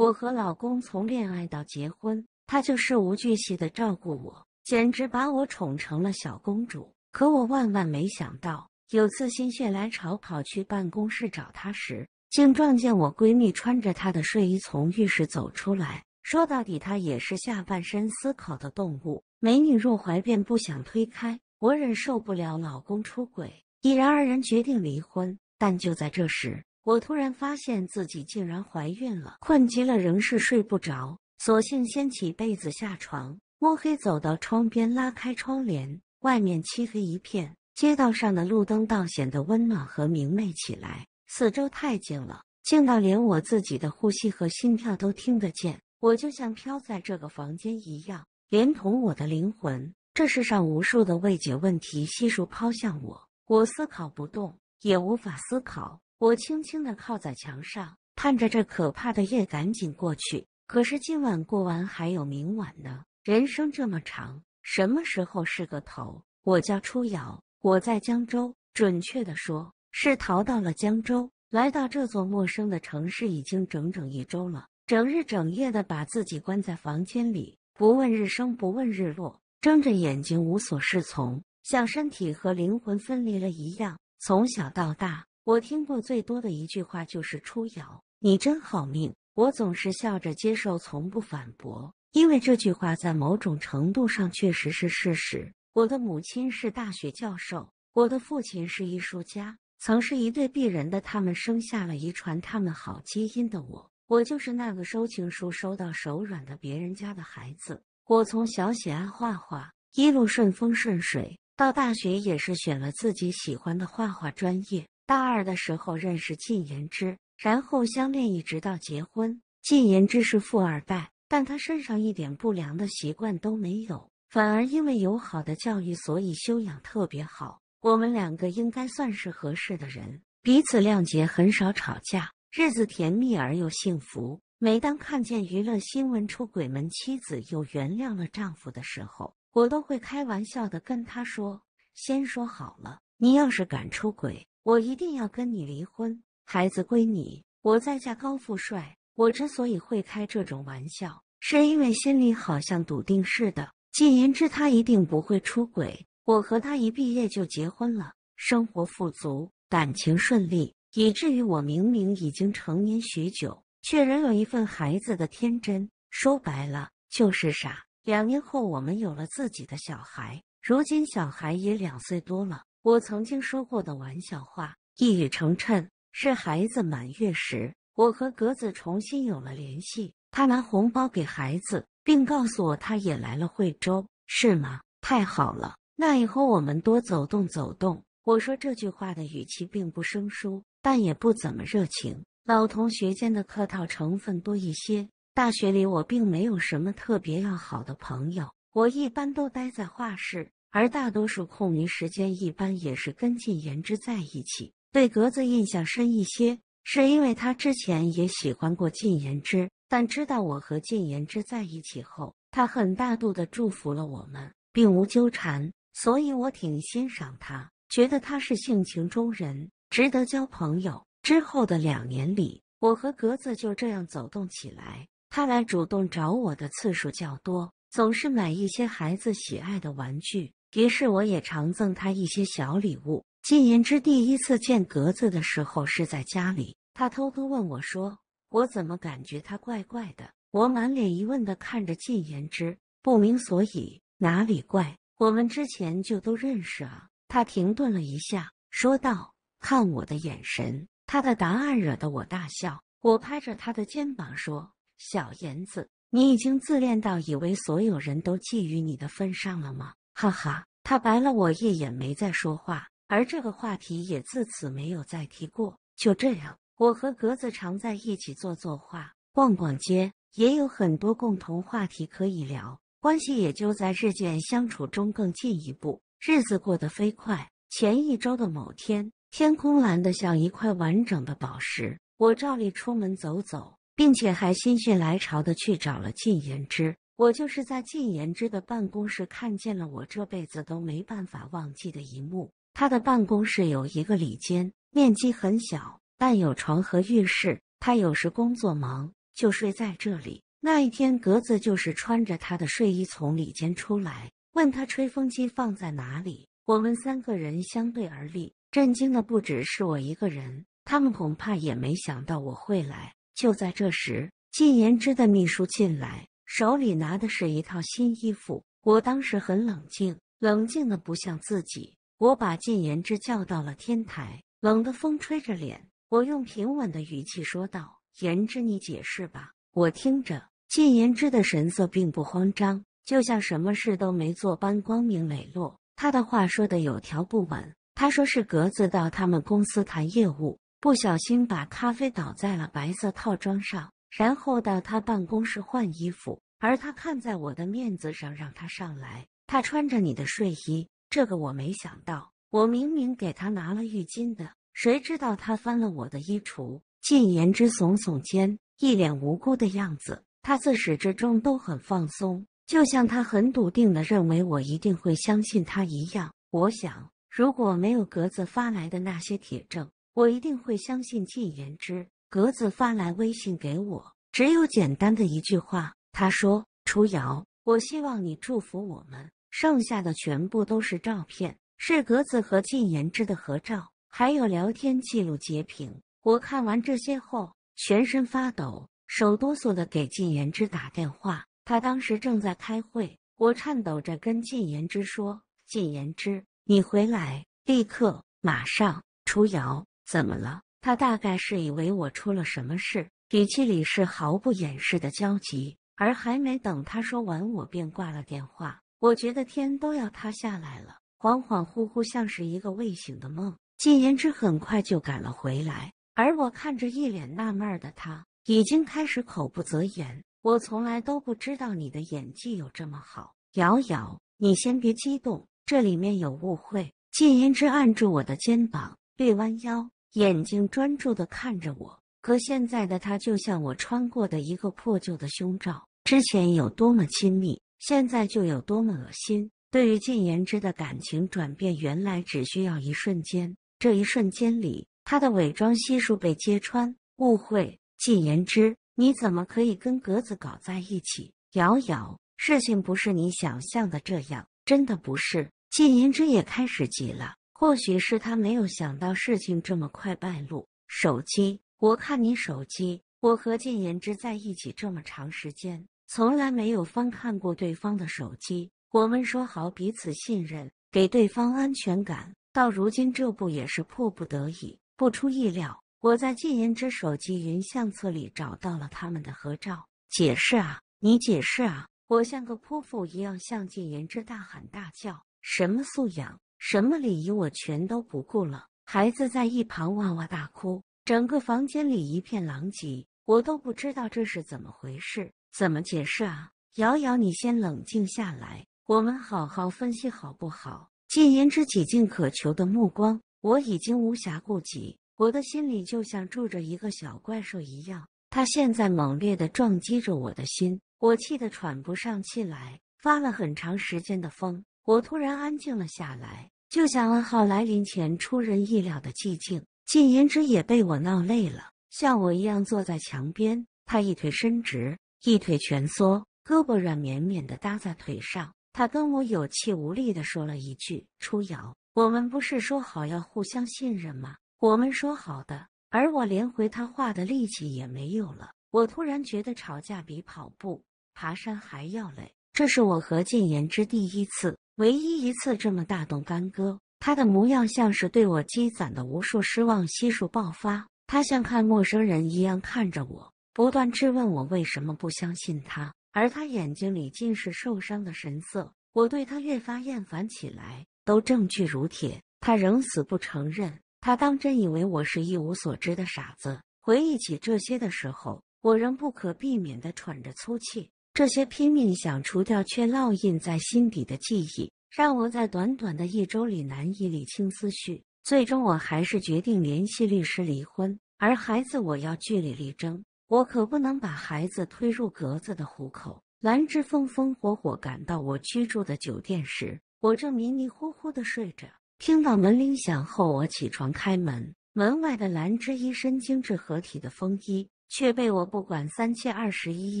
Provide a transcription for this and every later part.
我和老公从恋爱到结婚，他就事无巨细的照顾我，简直把我宠成了小公主。可我万万没想到，有次心血来潮跑去办公室找他时，竟撞见我闺蜜穿着她的睡衣从浴室走出来。说到底，她也是下半身思考的动物，美女入怀便不想推开。我忍受不了老公出轨，已然二人决定离婚。但就在这时，我突然发现自己竟然怀孕了，困极了仍是睡不着，索性掀起被子下床，摸黑走到窗边，拉开窗帘，外面漆黑一片，街道上的路灯倒显得温暖和明媚起来。四周太静了，静到连我自己的呼吸和心跳都听得见。我就像飘在这个房间一样，连同我的灵魂。这世上无数的未解问题悉数抛向我，我思考不动，也无法思考。我轻轻的靠在墙上，盼着这可怕的夜赶紧过去。可是今晚过完还有明晚呢，人生这么长，什么时候是个头？我叫初瑶，我在江州，准确的说，是逃到了江州。来到这座陌生的城市已经整整一周了，整日整夜的把自己关在房间里，不问日升，不问日落，睁着眼睛无所适从，像身体和灵魂分离了一样。从小到大。我听过最多的一句话就是“出窑，你真好命。”我总是笑着接受，从不反驳，因为这句话在某种程度上确实是事实。我的母亲是大学教授，我的父亲是艺术家，曾是一对璧人的他们生下了遗传他们好基因的我。我就是那个收情书收到手软的别人家的孩子。我从小喜爱画画，一路顺风顺水，到大学也是选了自己喜欢的画画专业。大二的时候认识靳言之，然后相恋一直到结婚。靳言之是富二代，但他身上一点不良的习惯都没有，反而因为有好的教育，所以修养特别好。我们两个应该算是合适的人，彼此谅解，很少吵架，日子甜蜜而又幸福。每当看见娱乐新闻出轨门，妻子又原谅了丈夫的时候，我都会开玩笑的跟他说：“先说好了，你要是敢出轨。”我一定要跟你离婚，孩子归你，我再嫁高富帅。我之所以会开这种玩笑，是因为心里好像笃定似的。既言之，他一定不会出轨。我和他一毕业就结婚了，生活富足，感情顺利，以至于我明明已经成年许久，却仍有一份孩子的天真。说白了，就是傻。两年后，我们有了自己的小孩，如今小孩也两岁多了。我曾经说过的玩笑话，一语成谶。是孩子满月时，我和格子重新有了联系。他拿红包给孩子，并告诉我他也来了惠州，是吗？太好了，那以后我们多走动走动。我说这句话的语气并不生疏，但也不怎么热情。老同学间的客套成分多一些。大学里我并没有什么特别要好的朋友，我一般都待在画室。而大多数空余时间，一般也是跟靳言之在一起。对格子印象深一些，是因为他之前也喜欢过靳言之，但知道我和靳言之在一起后，他很大度的祝福了我们，并无纠缠，所以我挺欣赏他，觉得他是性情中人，值得交朋友。之后的两年里，我和格子就这样走动起来，他来主动找我的次数较多，总是买一些孩子喜爱的玩具。于是我也常赠他一些小礼物。靳言之第一次见格子的时候是在家里，他偷偷问我说：“我怎么感觉他怪怪的？”我满脸疑问的看着靳言之，不明所以。哪里怪？我们之前就都认识啊。他停顿了一下，说道：“看我的眼神。”他的答案惹得我大笑。我拍着他的肩膀说：“小言子，你已经自恋到以为所有人都觊觎你的份上了吗？”哈哈，他白了我一眼，没再说话。而这个话题也自此没有再提过。就这样，我和格子常在一起做作画、逛逛街，也有很多共同话题可以聊，关系也就在日渐相处中更进一步。日子过得飞快。前一周的某天，天空蓝得像一块完整的宝石。我照例出门走走，并且还心血来潮的去找了靳言之。我就是在靳言之的办公室看见了我这辈子都没办法忘记的一幕。他的办公室有一个里间，面积很小，但有床和浴室。他有时工作忙就睡在这里。那一天，格子就是穿着他的睡衣从里间出来，问他吹风机放在哪里。我们三个人相对而立，震惊的不只是我一个人，他们恐怕也没想到我会来。就在这时，靳言之的秘书进来。手里拿的是一套新衣服，我当时很冷静，冷静的不像自己。我把靳言之叫到了天台，冷的风吹着脸，我用平稳的语气说道：“言之，你解释吧。”我听着，靳言之的神色并不慌张，就像什么事都没做般光明磊落。他的话说的有条不紊。他说是格子到他们公司谈业务，不小心把咖啡倒在了白色套装上。然后到他办公室换衣服，而他看在我的面子上让他上来。他穿着你的睡衣，这个我没想到。我明明给他拿了浴巾的，谁知道他翻了我的衣橱。靳言之耸耸肩，一脸无辜的样子。他自始至终都很放松，就像他很笃定的认为我一定会相信他一样。我想，如果没有格子发来的那些铁证，我一定会相信靳言之。格子发来微信给我，只有简单的一句话。他说：“初瑶，我希望你祝福我们。”剩下的全部都是照片，是格子和靳言之的合照，还有聊天记录截屏。我看完这些后，全身发抖，手哆嗦的给靳言之打电话。他当时正在开会，我颤抖着跟靳言之说：“靳言之，你回来，立刻，马上。”初瑶，怎么了？他大概是以为我出了什么事，语气里是毫不掩饰的焦急。而还没等他说完，我便挂了电话。我觉得天都要塌下来了，恍恍惚惚，像是一个未醒的梦。靳言之很快就赶了回来，而我看着一脸纳闷的他，已经开始口不择言。我从来都不知道你的演技有这么好。瑶瑶，你先别激动，这里面有误会。靳言之按住我的肩膀，略弯腰。眼睛专注的看着我，可现在的他就像我穿过的一个破旧的胸罩，之前有多么亲密，现在就有多么恶心。对于靳言之的感情转变，原来只需要一瞬间，这一瞬间里，他的伪装悉数被揭穿。误会，靳言之，你怎么可以跟格子搞在一起？瑶瑶，事情不是你想象的这样，真的不是。靳言之也开始急了。或许是他没有想到事情这么快败露。手机，我看你手机。我和靳言之在一起这么长时间，从来没有翻看过对方的手机。我们说好彼此信任，给对方安全感。到如今这步也是迫不得已。不出意料，我在靳言之手机云相册里找到了他们的合照。解释啊！你解释啊！我像个泼妇一样向靳言之大喊大叫，什么素养？什么礼仪我全都不顾了，孩子在一旁哇哇大哭，整个房间里一片狼藉，我都不知道这是怎么回事，怎么解释啊？瑶瑶，你先冷静下来，我们好好分析好不好？进言之几近渴求的目光，我已经无暇顾及，我的心里就像住着一个小怪兽一样，他现在猛烈的撞击着我的心，我气得喘不上气来，发了很长时间的疯。我突然安静了下来，就像暗号来临前出人意料的寂静。禁言之也被我闹累了，像我一样坐在墙边。他一腿伸直，一腿蜷缩，胳膊软绵绵的搭在腿上。他跟我有气无力的说了一句：“初瑶，我们不是说好要互相信任吗？”我们说好的，而我连回他话的力气也没有了。我突然觉得吵架比跑步、爬山还要累。这是我和禁言之第一次，唯一一次这么大动干戈。他的模样像是对我积攒的无数失望悉数爆发。他像看陌生人一样看着我，不断质问我为什么不相信他，而他眼睛里尽是受伤的神色。我对他越发厌烦起来。都证据如铁，他仍死不承认。他当真以为我是一无所知的傻子？回忆起这些的时候，我仍不可避免的喘着粗气。这些拼命想除掉却烙印在心底的记忆，让我在短短的一周里难以理清思绪。最终，我还是决定联系律师离婚，而孩子我要据理力争，我可不能把孩子推入格子的虎口。兰芝风风火火赶到我居住的酒店时，我正迷迷糊糊的睡着。听到门铃响后，我起床开门，门外的兰芝一身精致合体的风衣，却被我不管三七二十一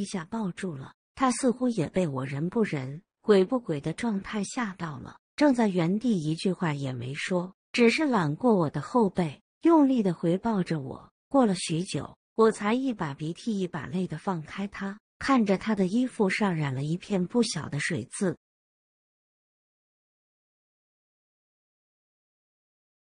一下抱住了。他似乎也被我人不人鬼不鬼的状态吓到了，正在原地一句话也没说，只是揽过我的后背，用力的回抱着我。过了许久，我才一把鼻涕一把泪的放开他，看着他的衣服上染了一片不小的水渍，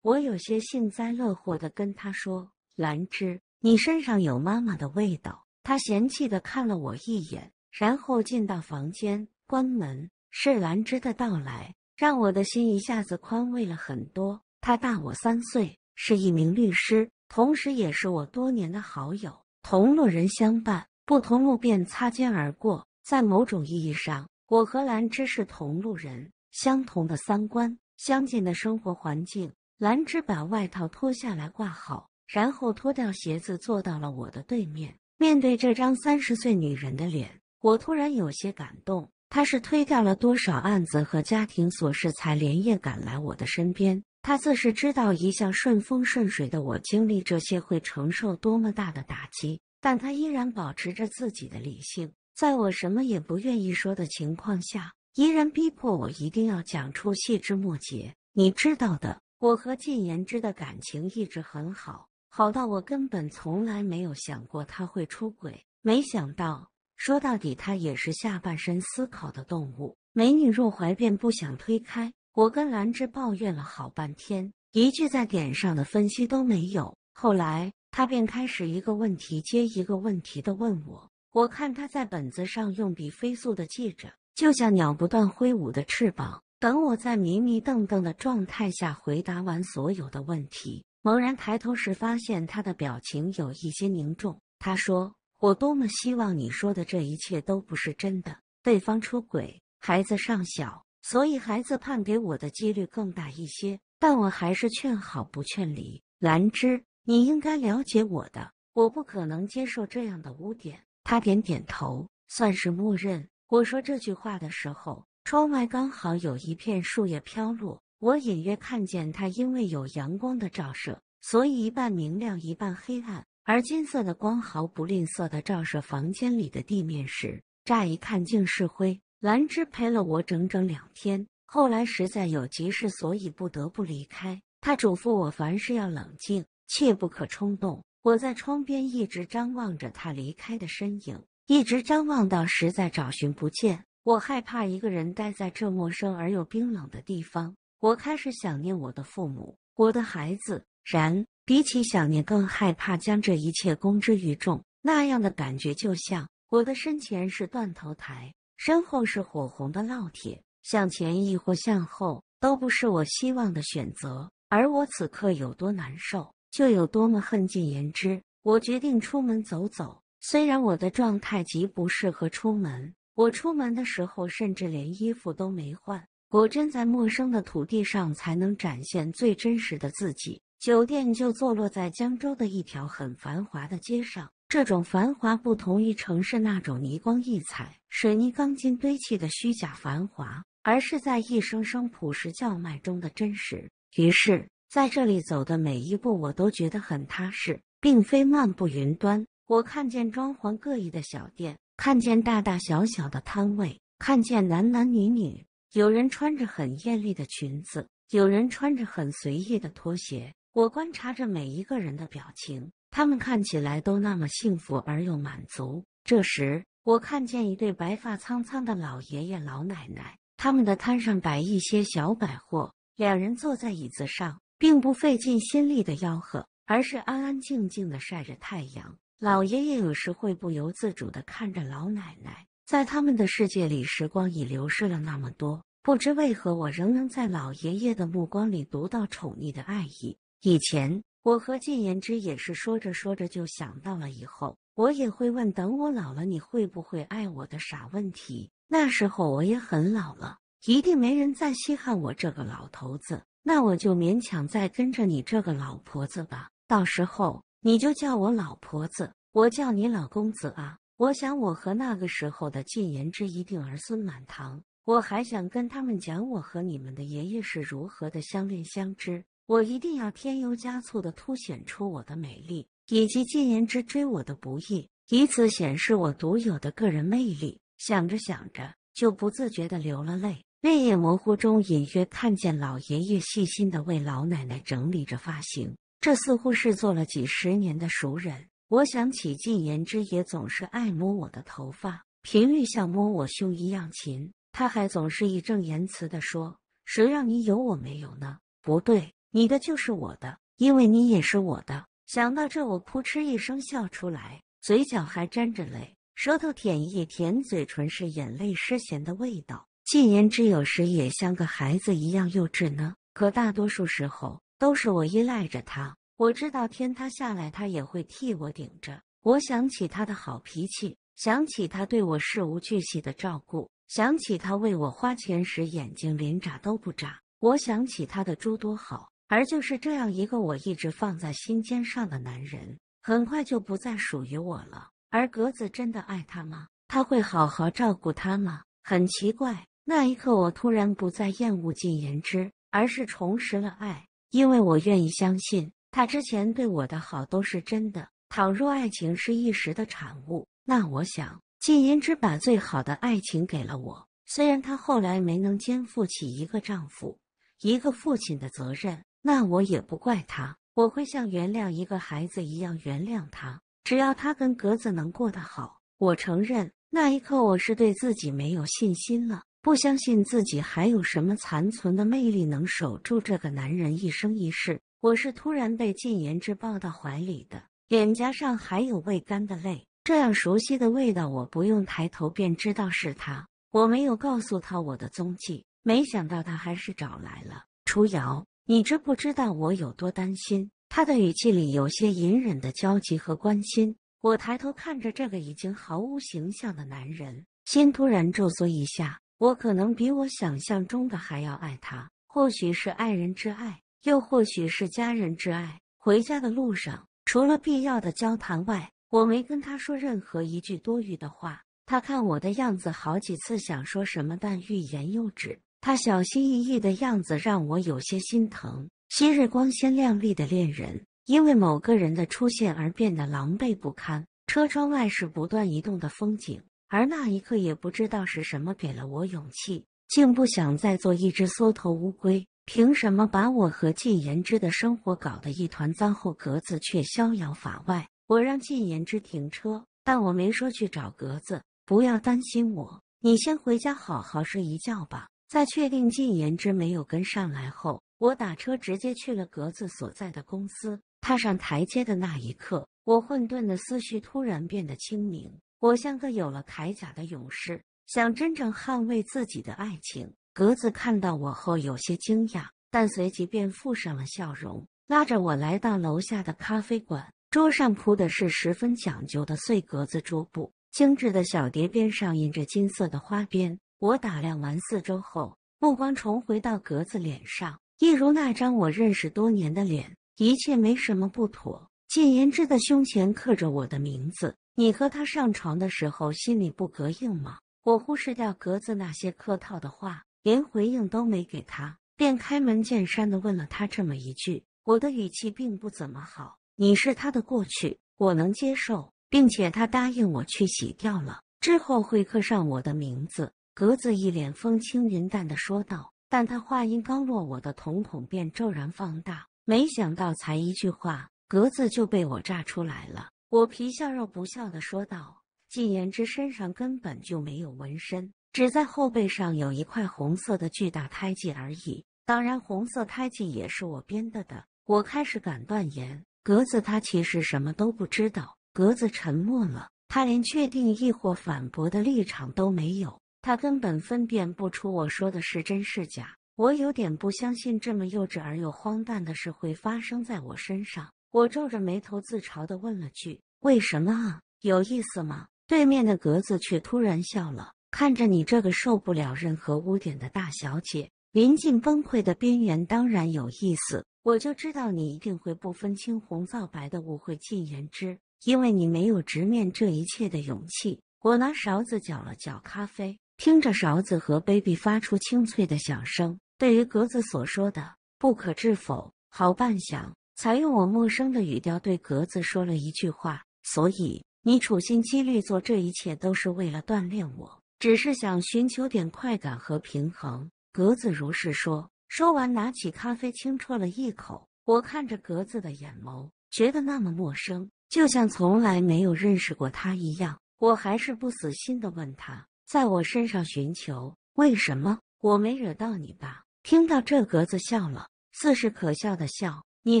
我有些幸灾乐祸的跟他说：“兰芝，你身上有妈妈的味道。”他嫌弃的看了我一眼。然后进到房间，关门。是兰芝的到来，让我的心一下子宽慰了很多。她大我三岁，是一名律师，同时也是我多年的好友。同路人相伴，不同路便擦肩而过。在某种意义上，我和兰芝是同路人，相同的三观，相近的生活环境。兰芝把外套脱下来挂好，然后脱掉鞋子，坐到了我的对面。面对这张三十岁女人的脸。我突然有些感动，他是推掉了多少案子和家庭琐事，才连夜赶来我的身边。他自是知道一向顺风顺水的我经历这些会承受多么大的打击，但他依然保持着自己的理性。在我什么也不愿意说的情况下，依然逼迫我一定要讲出细枝末节。你知道的，我和靳言之的感情一直很好，好到我根本从来没有想过他会出轨。没想到。说到底，他也是下半身思考的动物。美女入怀便不想推开我，跟兰芝抱怨了好半天，一句在点上的分析都没有。后来他便开始一个问题接一个问题的问我，我看他在本子上用笔飞速的记着，就像鸟不断挥舞的翅膀。等我在迷迷瞪瞪的状态下回答完所有的问题，猛然抬头时，发现他的表情有一些凝重。他说。我多么希望你说的这一切都不是真的！对方出轨，孩子尚小，所以孩子判给我的几率更大一些。但我还是劝好不劝离。兰芝，你应该了解我的，我不可能接受这样的污点。他点点头，算是默认。我说这句话的时候，窗外刚好有一片树叶飘落，我隐约看见它因为有阳光的照射，所以一半明亮，一半黑暗。而金色的光毫不吝啬的照射房间里的地面时，乍一看竟是灰。兰芝陪了我整整两天，后来实在有急事，所以不得不离开。他嘱咐我凡事要冷静，切不可冲动。我在窗边一直张望着他离开的身影，一直张望到实在找寻不见。我害怕一个人待在这陌生而又冰冷的地方，我开始想念我的父母，我的孩子。然。比起想念，更害怕将这一切公之于众。那样的感觉，就像我的身前是断头台，身后是火红的烙铁，向前亦或向后，都不是我希望的选择。而我此刻有多难受，就有多么恨尽言之。我决定出门走走，虽然我的状态极不适合出门。我出门的时候，甚至连衣服都没换。果真，在陌生的土地上，才能展现最真实的自己。酒店就坐落在江州的一条很繁华的街上。这种繁华不同于城市那种霓光溢彩、水泥钢筋堆砌的虚假繁华，而是在一声声朴实叫卖中的真实。于是，在这里走的每一步，我都觉得很踏实，并非漫步云端。我看见装潢各异的小店，看见大大小小的摊位，看见男男女女，有人穿着很艳丽的裙子，有人穿着很随意的拖鞋。我观察着每一个人的表情，他们看起来都那么幸福而又满足。这时，我看见一对白发苍苍的老爷爷老奶奶，他们的摊上摆一些小百货，两人坐在椅子上，并不费尽心力的吆喝，而是安安静静的晒着太阳。老爷爷有时会不由自主的看着老奶奶，在他们的世界里，时光已流逝了那么多。不知为何，我仍能在老爷爷的目光里读到宠溺的爱意。以前我和靳言之也是说着说着就想到了以后，我也会问：等我老了，你会不会爱我的傻问题？那时候我也很老了，一定没人再稀罕我这个老头子，那我就勉强再跟着你这个老婆子吧。到时候你就叫我老婆子，我叫你老公子啊。我想我和那个时候的靳言之一定儿孙满堂，我还想跟他们讲我和你们的爷爷是如何的相恋相知。我一定要添油加醋的凸显出我的美丽，以及禁言之追我的不易，以此显示我独有的个人魅力。想着想着，就不自觉的流了泪。泪眼模糊中，隐约看见老爷爷细心的为老奶奶整理着发型，这似乎是做了几十年的熟人。我想起禁言之也总是爱摸我的头发，频率像摸我胸一样勤。他还总是义正言辞的说：“谁让你有我没有呢？”不对。你的就是我的，因为你也是我的。想到这，我扑哧一声笑出来，嘴角还沾着泪，舌头舔一舔嘴唇，是眼泪失咸的味道。季言之有时也像个孩子一样幼稚呢，可大多数时候都是我依赖着他。我知道天塌下来，他也会替我顶着。我想起他的好脾气，想起他对我事无巨细的照顾，想起他为我花钱时眼睛连眨都不眨。我想起他的诸多好。而就是这样一个我一直放在心尖上的男人，很快就不再属于我了。而格子真的爱他吗？他会好好照顾他吗？很奇怪，那一刻我突然不再厌恶靳言之，而是重拾了爱，因为我愿意相信他之前对我的好都是真的。倘若爱情是一时的产物，那我想，靳言之把最好的爱情给了我。虽然他后来没能肩负起一个丈夫、一个父亲的责任。那我也不怪他，我会像原谅一个孩子一样原谅他。只要他跟格子能过得好，我承认那一刻我是对自己没有信心了，不相信自己还有什么残存的魅力能守住这个男人一生一世。我是突然被禁言之抱到怀里的，脸颊上还有未干的泪，这样熟悉的味道，我不用抬头便知道是他。我没有告诉他我的踪迹，没想到他还是找来了。楚瑶。你知不知道我有多担心？他的语气里有些隐忍的焦急和关心。我抬头看着这个已经毫无形象的男人，心突然骤缩一下。我可能比我想象中的还要爱他，或许是爱人之爱，又或许是家人之爱。回家的路上，除了必要的交谈外，我没跟他说任何一句多余的话。他看我的样子，好几次想说什么，但欲言又止。他小心翼翼的样子让我有些心疼。昔日光鲜亮丽的恋人，因为某个人的出现而变得狼狈不堪。车窗外是不断移动的风景，而那一刻也不知道是什么给了我勇气，竟不想再做一只缩头乌龟。凭什么把我和靳言之的生活搞得一团糟？后格子却逍遥法外。我让靳言之停车，但我没说去找格子。不要担心我，你先回家好好睡一觉吧。在确定晋言之没有跟上来后，我打车直接去了格子所在的公司。踏上台阶的那一刻，我混沌的思绪突然变得清明。我像个有了铠甲的勇士，想真正捍卫自己的爱情。格子看到我后有些惊讶，但随即便附上了笑容，拉着我来到楼下的咖啡馆。桌上铺的是十分讲究的碎格子桌布，精致的小碟边上印着金色的花边。我打量完四周后，目光重回到格子脸上，一如那张我认识多年的脸。一切没什么不妥。简言之的胸前刻着我的名字，你和他上床的时候心里不膈应吗？我忽视掉格子那些客套的话，连回应都没给他，便开门见山的问了他这么一句。我的语气并不怎么好。你是他的过去，我能接受，并且他答应我去洗掉了，之后会刻上我的名字。格子一脸风轻云淡的说道，但他话音刚落，我的瞳孔便骤然放大。没想到才一句话，格子就被我炸出来了。我皮笑肉不笑的说道：“纪言之身上根本就没有纹身，只在后背上有一块红色的巨大胎记而已。当然，红色胎记也是我编的的。我开始敢断言，格子他其实什么都不知道。”格子沉默了，他连确定亦或反驳的立场都没有。他根本分辨不出我说的是真是假，我有点不相信这么幼稚而又荒诞的事会发生在我身上。我皱着眉头，自嘲地问了句：“为什么啊？有意思吗？”对面的格子却突然笑了，看着你这个受不了任何污点的大小姐，临近崩溃的边缘，当然有意思。我就知道你一定会不分青红皂白的误会禁言之，因为你没有直面这一切的勇气。我拿勺子搅了搅咖啡。听着勺子和杯壁发出清脆的响声，对于格子所说的不可置否，好半晌，才用我陌生的语调对格子说了一句话：“所以你处心积虑做这一切，都是为了锻炼我，只是想寻求点快感和平衡。”格子如是说。说完，拿起咖啡轻啜了一口。我看着格子的眼眸，觉得那么陌生，就像从来没有认识过他一样。我还是不死心的问他。在我身上寻求？为什么我没惹到你吧？听到这格子笑了，似是可笑的笑。你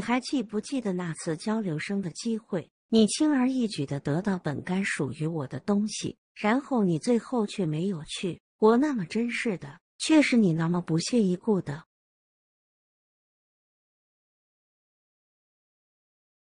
还记不记得那次交流生的机会？你轻而易举的得到本该属于我的东西，然后你最后却没有去。我那么真视的，却是你那么不屑一顾的。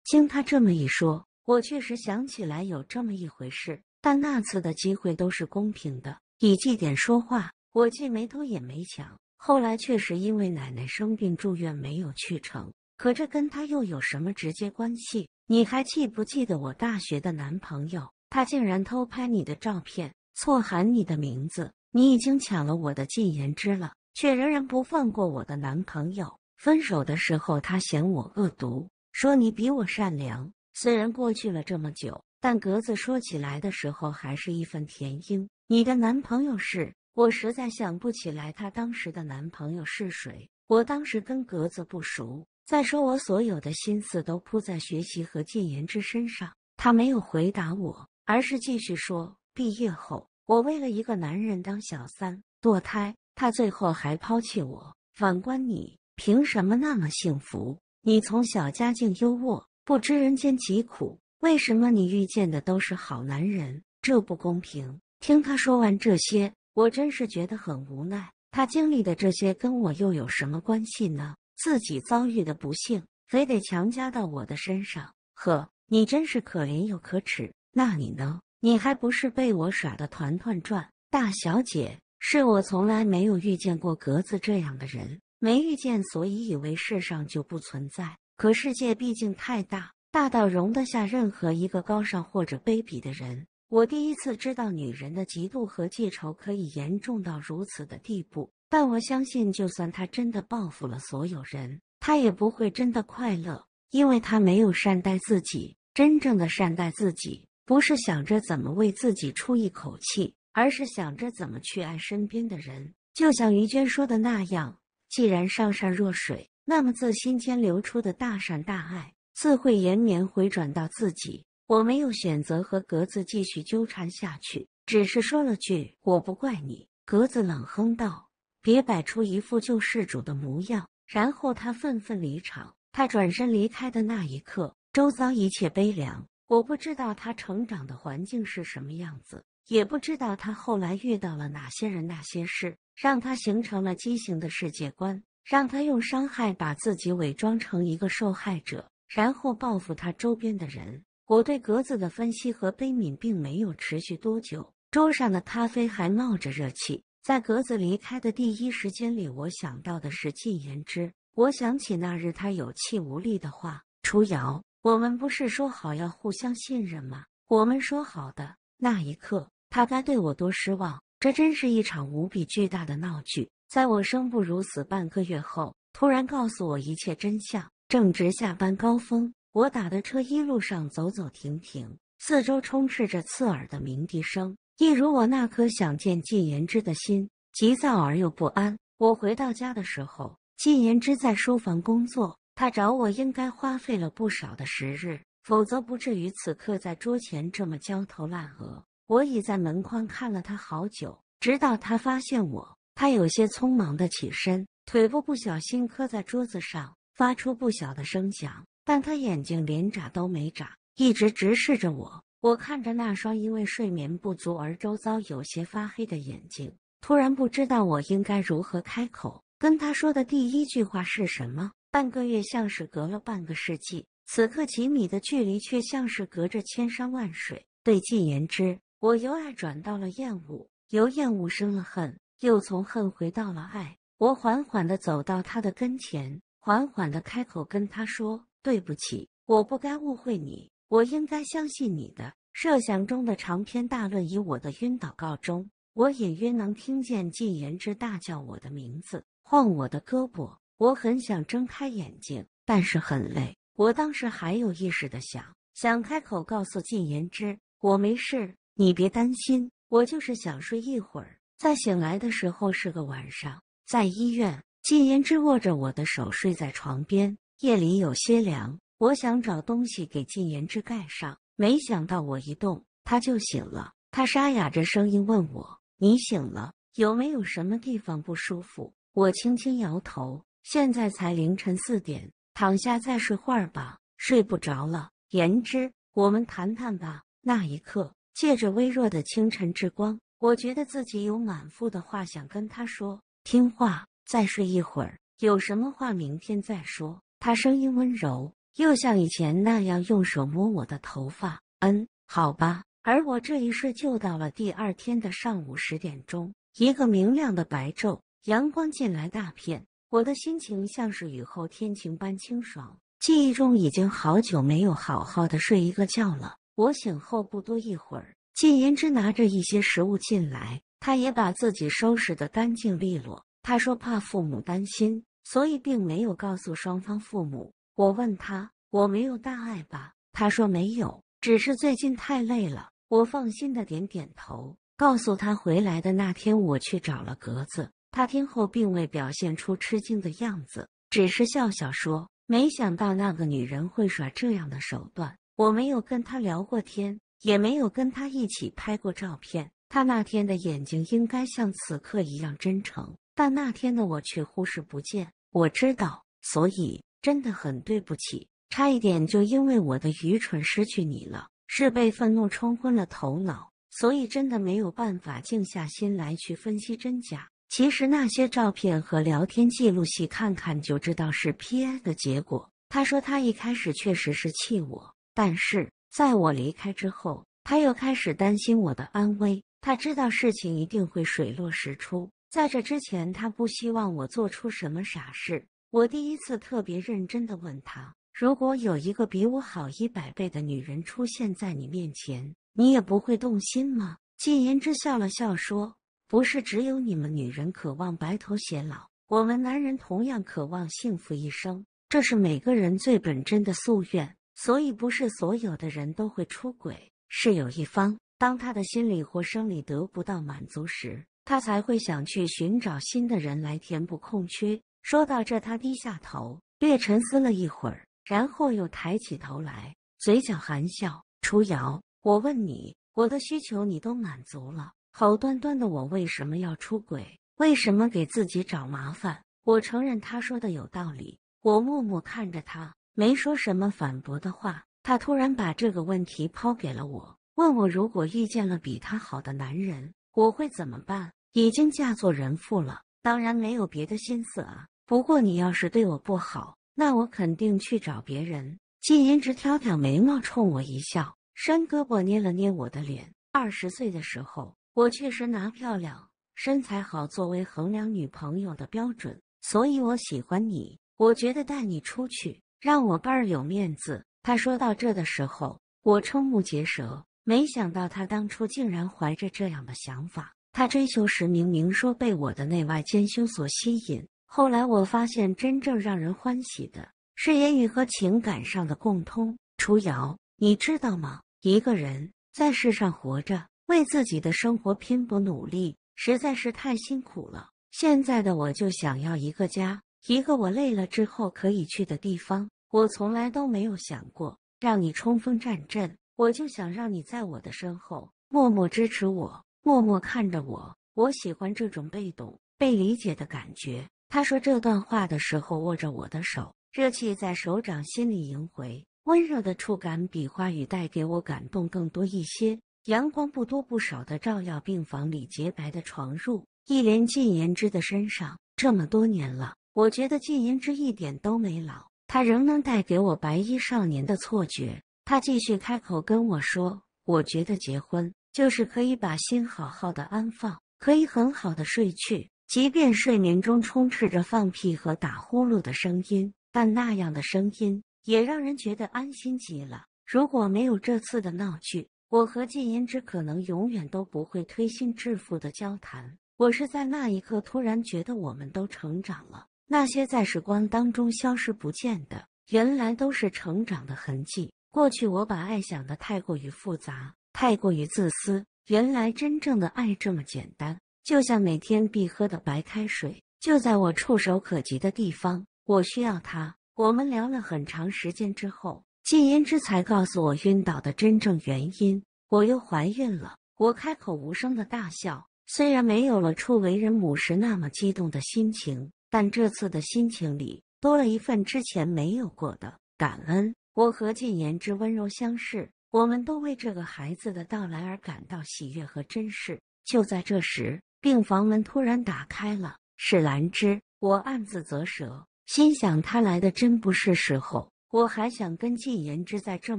听他这么一说，我确实想起来有这么一回事。但那次的机会都是公平的，以绩点说话，我既没偷也没抢。后来确实因为奶奶生病住院没有去成，可这跟他又有什么直接关系？你还记不记得我大学的男朋友？他竟然偷拍你的照片，错喊你的名字。你已经抢了我的禁言之了，却仍然不放过我的男朋友。分手的时候，他嫌我恶毒，说你比我善良。虽然过去了这么久。但格子说起来的时候还是义愤填膺。你的男朋友是我实在想不起来，他当时的男朋友是谁？我当时跟格子不熟。再说，我所有的心思都扑在学习和戒言之身上。他没有回答我，而是继续说：毕业后，我为了一个男人当小三，堕胎，他最后还抛弃我。反观你，凭什么那么幸福？你从小家境优渥，不知人间疾苦。为什么你遇见的都是好男人？这不公平！听他说完这些，我真是觉得很无奈。他经历的这些跟我又有什么关系呢？自己遭遇的不幸，非得强加到我的身上？呵，你真是可怜又可耻。那你呢？你还不是被我耍得团团转？大小姐，是我从来没有遇见过格子这样的人。没遇见，所以以为世上就不存在。可世界毕竟太大。大到容得下任何一个高尚或者卑鄙的人。我第一次知道女人的嫉妒和记仇可以严重到如此的地步。但我相信，就算她真的报复了所有人，她也不会真的快乐，因为她没有善待自己。真正的善待自己，不是想着怎么为自己出一口气，而是想着怎么去爱身边的人。就像于娟说的那样，既然上善若水，那么自心间流出的大善大爱。自会延绵回转到自己。我没有选择和格子继续纠缠下去，只是说了句“我不怪你”。格子冷哼道：“别摆出一副救世主的模样。”然后他愤愤离场。他转身离开的那一刻，周遭一切悲凉。我不知道他成长的环境是什么样子，也不知道他后来遇到了哪些人、哪些事，让他形成了畸形的世界观，让他用伤害把自己伪装成一个受害者。然后报复他周边的人。我对格子的分析和悲悯并没有持续多久。桌上的咖啡还冒着热气。在格子离开的第一时间里，我想到的是禁言之。我想起那日他有气无力的话：“楚瑶，我们不是说好要互相信任吗？我们说好的。”那一刻，他该对我多失望？这真是一场无比巨大的闹剧。在我生不如死半个月后，突然告诉我一切真相。正值下班高峰，我打的车一路上走走停停，四周充斥着刺耳的鸣笛声，一如我那颗想见靳言之的心，急躁而又不安。我回到家的时候，靳言之在书房工作，他找我应该花费了不少的时日，否则不至于此刻在桌前这么焦头烂额。我倚在门框看了他好久，直到他发现我，他有些匆忙的起身，腿部不小心磕在桌子上。发出不小的声响，但他眼睛连眨都没眨，一直直视着我。我看着那双因为睡眠不足而周遭有些发黑的眼睛，突然不知道我应该如何开口。跟他说的第一句话是什么？半个月像是隔了半个世纪，此刻几米的距离却像是隔着千山万水。对季言之，我由爱转到了厌恶，由厌恶生了恨，又从恨回到了爱。我缓缓的走到他的跟前。缓缓的开口跟他说：“对不起，我不该误会你，我应该相信你的。”设想中的长篇大论以我的晕倒告终。我隐约能听见靳言之大叫我的名字，晃我的胳膊。我很想睁开眼睛，但是很累。我当时还有意识的想，想开口告诉靳言之：“我没事，你别担心，我就是想睡一会儿。”在醒来的时候是个晚上，在医院。靳言之握着我的手睡在床边，夜里有些凉，我想找东西给靳言之盖上，没想到我一动他就醒了。他沙哑着声音问我：“你醒了，有没有什么地方不舒服？”我轻轻摇头。现在才凌晨四点，躺下再睡会儿吧。睡不着了，言之，我们谈谈吧。那一刻，借着微弱的清晨之光，我觉得自己有满腹的话想跟他说。听话。再睡一会儿，有什么话明天再说。他声音温柔，又像以前那样用手摸我的头发。嗯，好吧。而我这一睡就到了第二天的上午十点钟，一个明亮的白昼，阳光进来大片。我的心情像是雨后天晴般清爽。记忆中已经好久没有好好的睡一个觉了。我醒后不多一会儿，靳言之拿着一些食物进来，他也把自己收拾得干净利落。他说怕父母担心，所以并没有告诉双方父母。我问他：“我没有大碍吧？”他说：“没有，只是最近太累了。”我放心的点点头，告诉他回来的那天我去找了格子。他听后并未表现出吃惊的样子，只是笑笑说：“没想到那个女人会耍这样的手段。我没有跟她聊过天，也没有跟她一起拍过照片。她那天的眼睛应该像此刻一样真诚。”但那天的我却忽视不见。我知道，所以真的很对不起，差一点就因为我的愚蠢失去你了。是被愤怒冲昏了头脑，所以真的没有办法静下心来去分析真假。其实那些照片和聊天记录，细看看就知道是 P I 的结果。他说他一开始确实是气我，但是在我离开之后，他又开始担心我的安危。他知道事情一定会水落石出。在这之前，他不希望我做出什么傻事。我第一次特别认真的问他：“如果有一个比我好一百倍的女人出现在你面前，你也不会动心吗？”季言之笑了笑说：“不是只有你们女人渴望白头偕老，我们男人同样渴望幸福一生，这是每个人最本真的夙愿。所以，不是所有的人都会出轨，是有一方当他的心理或生理得不到满足时。”他才会想去寻找新的人来填补空缺。说到这，他低下头，略沉思了一会儿，然后又抬起头来，嘴角含笑。楚瑶，我问你，我的需求你都满足了，好端端的我为什么要出轨？为什么给自己找麻烦？我承认他说的有道理。我默默看着他，没说什么反驳的话。他突然把这个问题抛给了我，问我如果遇见了比他好的男人，我会怎么办？已经嫁作人妇了，当然没有别的心思啊。不过你要是对我不好，那我肯定去找别人。季言之挑挑眉毛，冲我一笑，伸胳膊捏了捏我的脸。二十岁的时候，我确实拿漂亮、身材好作为衡量女朋友的标准，所以我喜欢你。我觉得带你出去，让我倍儿有面子。他说到这的时候，我瞠目结舌，没想到他当初竟然怀着这样的想法。他追求时明明说被我的内外兼修所吸引，后来我发现真正让人欢喜的是言语和情感上的共通。楚瑶，你知道吗？一个人在世上活着，为自己的生活拼搏努力，实在是太辛苦了。现在的我就想要一个家，一个我累了之后可以去的地方。我从来都没有想过让你冲锋战阵，我就想让你在我的身后默默支持我。默默看着我，我喜欢这种被动被理解的感觉。他说这段话的时候，握着我的手，热气在手掌心里萦回，温热的触感比话语带给我感动更多一些。阳光不多不少的照耀病房里洁白的床褥，一连进言之的身上，这么多年了，我觉得季言之一点都没老，他仍能带给我白衣少年的错觉。他继续开口跟我说，我觉得结婚。就是可以把心好好的安放，可以很好的睡去。即便睡眠中充斥着放屁和打呼噜的声音，但那样的声音也让人觉得安心极了。如果没有这次的闹剧，我和季言之可能永远都不会推心置腹的交谈。我是在那一刻突然觉得，我们都成长了。那些在时光当中消失不见的，原来都是成长的痕迹。过去我把爱想的太过于复杂。太过于自私。原来真正的爱这么简单，就像每天必喝的白开水，就在我触手可及的地方，我需要它。我们聊了很长时间之后，靳言之才告诉我晕倒的真正原因。我又怀孕了。我开口无声的大笑，虽然没有了初为人母时那么激动的心情，但这次的心情里多了一份之前没有过的感恩。我和靳言之温柔相视。我们都为这个孩子的到来而感到喜悦和珍视。就在这时，病房门突然打开了，是兰芝。我暗自咋舌，心想她来的真不是时候。我还想跟靳言之在这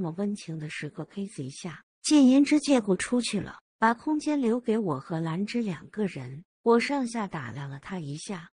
么温情的时刻 kiss 一下，靳言之借故出去了，把空间留给我和兰芝两个人。我上下打量了他一下，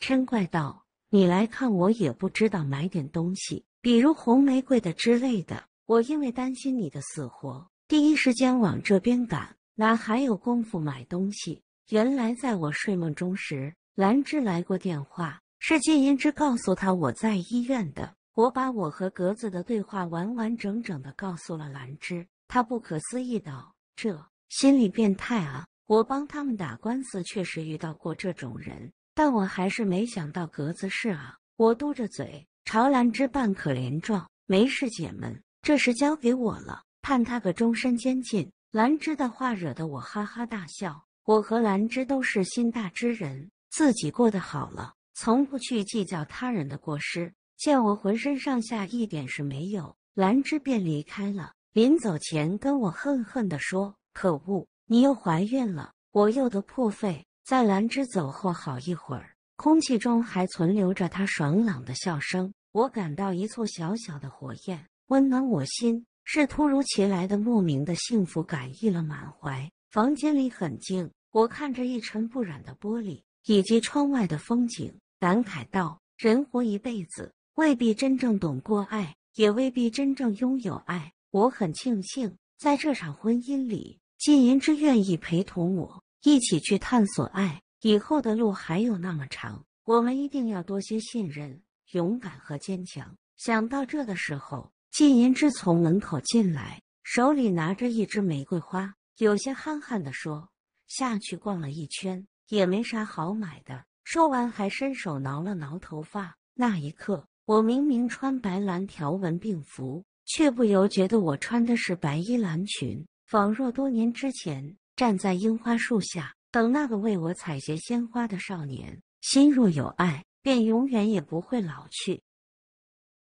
嗔怪道。你来看我也不知道买点东西，比如红玫瑰的之类的。我因为担心你的死活，第一时间往这边赶，哪还有功夫买东西？原来在我睡梦中时，兰芝来过电话，是金英芝告诉他我在医院的。我把我和格子的对话完完整整的告诉了兰芝，他不可思议道：“这心理变态啊！我帮他们打官司，确实遇到过这种人。”但我还是没想到格子是啊，我嘟着嘴朝兰芝扮可怜状。没事，姐们，这事交给我了，判他个终身监禁。兰芝的话惹得我哈哈大笑。我和兰芝都是心大之人，自己过得好了，从不去计较他人的过失。见我浑身上下一点是没有，兰芝便离开了。临走前，跟我恨恨地说：“可恶，你又怀孕了，我又得破费。”在兰芝走后好一会儿，空气中还存留着她爽朗的笑声。我感到一簇小小的火焰温暖我心，是突如其来的莫名的幸福感溢了满怀。房间里很静，我看着一尘不染的玻璃以及窗外的风景，感慨道：“人活一辈子，未必真正懂过爱，也未必真正拥有爱。我很庆幸，在这场婚姻里，金银枝愿意陪同我。”一起去探索爱，以后的路还有那么长，我们一定要多些信任、勇敢和坚强。想到这的时候，季言之从门口进来，手里拿着一支玫瑰花，有些憨憨地说：“下去逛了一圈，也没啥好买的。”说完，还伸手挠了挠头发。那一刻，我明明穿白蓝条纹病服，却不由觉得我穿的是白衣蓝裙，仿若多年之前。站在樱花树下，等那个为我采撷鲜花的少年。心若有爱，便永远也不会老去。